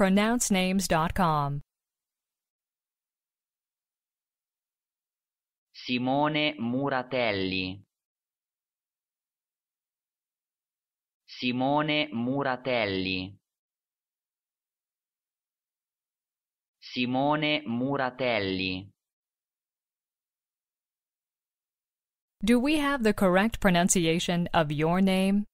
pronouncenames.com. Simone Muratelli. Simone Muratelli. Simone Muratelli. Do we have the correct pronunciation of your name?